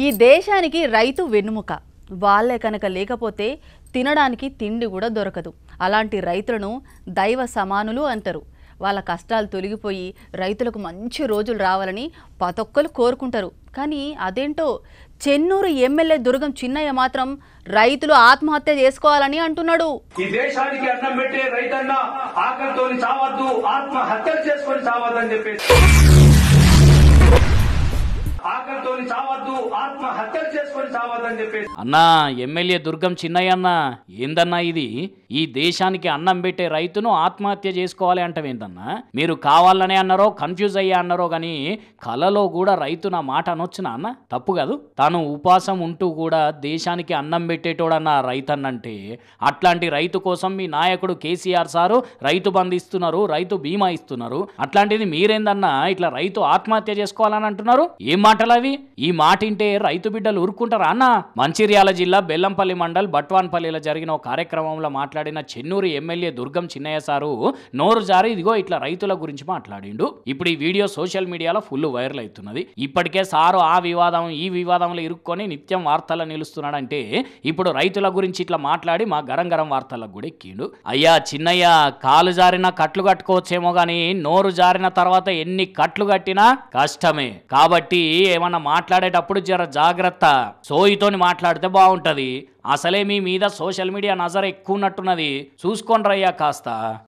ఈ దేశానికి రైతు వెన్నుముక వాళ్ళే కనుక లేకపోతే తినడానికి తిండి కూడా దొరకదు అలాంటి రైతులను దైవ సమానులు అంటారు వాళ్ళ కష్టాలు తొలగిపోయి రైతులకు మంచి రోజులు రావాలని పతొక్కలు కోరుకుంటారు కానీ అదేంటో చెన్నూరు ఎమ్మెల్యే దుర్గం చిన్నయ్య మాత్రం రైతులు ఆత్మహత్య చేసుకోవాలని అంటున్నాడు ఈ దేశానికి అన్నం పెట్టే రైతన్న ఆకలితో చావద్దు ఆత్మహత్యలు చేసుకొని చావద్దు అని చెప్పేసి అన్నా ఎమ్మెల్యే దుర్గం చిన్నయ్య అన్న ఏందన్నా ఇది ఈ దేశానికి అన్నం పెట్టే రైతును ఆత్మహత్య చేసుకోవాలి అంటవేందన్నా మీరు కావాలనే అన్నారో కన్ఫ్యూజ్ అయ్యా అన్నారో కానీ కలలో కూడా రైతు నా మాట అనొచ్చునా అన్న తప్పు కాదు తాను ఉపాసం ఉంటూ కూడా దేశానికి అన్నం పెట్టేటోడన్న రైతన్నంటే అట్లాంటి రైతు కోసం మీ నాయకుడు కేసీఆర్ సారు రైతు బంధు ఇస్తున్నారు రైతు బీమా ఇస్తున్నారు అట్లాంటిది మీరేందన్నా ఇట్లా రైతు ఆత్మహత్య చేసుకోవాలని అంటున్నారు ఏం మాటలు అవి ఈ మాటింటే రైతు బిడ్డలు ఊరుకుంటారా అన్న మంచిర్యాల జిల్లా బెల్లంపల్లి మండల్ బట్వాన్పల్లిలో జరిగిన ఒక కార్యక్రమంలో మాట్లాడిన చెన్నూరు ఎమ్మెల్యే దుర్గం చిన్నయ్య సారు నోరు జారి ఇదిగో ఇట్లా రైతుల గురించి మాట్లాడిండు ఇప్పుడు ఈ వీడియో సోషల్ మీడియాలో ఫుల్ వైరల్ అవుతున్నది ఇప్పటికే సారు ఆ వివాదం ఈ వివాదంలో ఇరుక్కొని నిత్యం వార్తల్లో నిలుస్తున్నాడంటే ఇప్పుడు రైతుల గురించి ఇట్లా మాట్లాడి మా గరం గరం వార్తలకు కూడా ఎక్కిండు అయ్యా చిన్నయ్య కాలు జారిన కట్లు కట్టుకోవచ్చేమో కానీ నోరు జారిన తర్వాత ఎన్ని కట్లు కట్టినా కష్టమే కాబట్టి ఏమన్నా మాట్లాడేటప్పుడు జర జాగ్రత్త సోయితోని మాట్లాడితే బాగుంటుంది అసలే మీ మీద సోషల్ మీడియా నజర్ ఎక్కువ ఉన్నట్టున్నది చూసుకోండి రయ్యా కాస్త